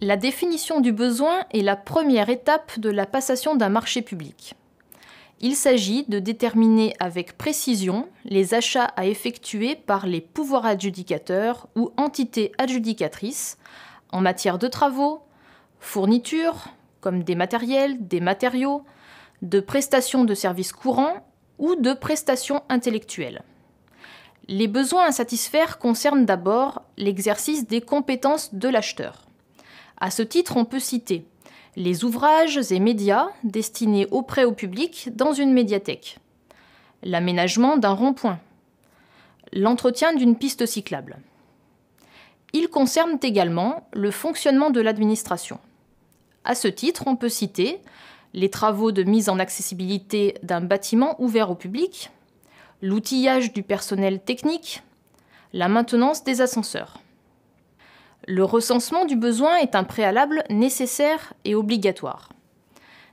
La définition du besoin est la première étape de la passation d'un marché public. Il s'agit de déterminer avec précision les achats à effectuer par les pouvoirs adjudicateurs ou entités adjudicatrices en matière de travaux, fournitures, comme des matériels, des matériaux, de prestations de services courants ou de prestations intellectuelles. Les besoins à satisfaire concernent d'abord l'exercice des compétences de l'acheteur. À ce titre, on peut citer les ouvrages et médias destinés auprès au public dans une médiathèque, l'aménagement d'un rond-point, l'entretien d'une piste cyclable. Ils concernent également le fonctionnement de l'administration. À ce titre, on peut citer les travaux de mise en accessibilité d'un bâtiment ouvert au public, l'outillage du personnel technique, la maintenance des ascenseurs. Le recensement du besoin est un préalable nécessaire et obligatoire.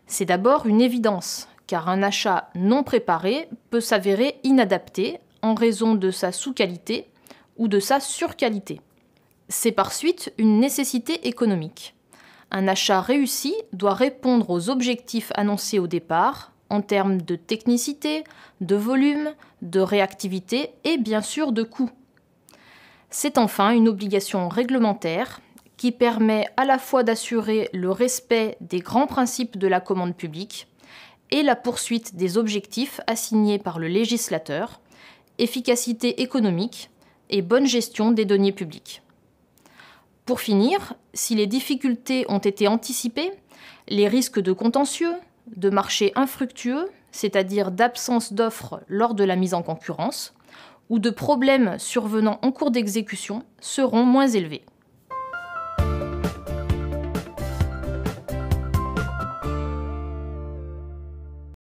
C'est d'abord une évidence, car un achat non préparé peut s'avérer inadapté en raison de sa sous-qualité ou de sa surqualité. C'est par suite une nécessité économique. Un achat réussi doit répondre aux objectifs annoncés au départ en termes de technicité, de volume, de réactivité et bien sûr de coût. C'est enfin une obligation réglementaire qui permet à la fois d'assurer le respect des grands principes de la commande publique et la poursuite des objectifs assignés par le législateur, efficacité économique et bonne gestion des deniers publics. Pour finir, si les difficultés ont été anticipées, les risques de contentieux, de marché infructueux, c'est-à-dire d'absence d'offres lors de la mise en concurrence, ou de problèmes survenant en cours d'exécution seront moins élevés.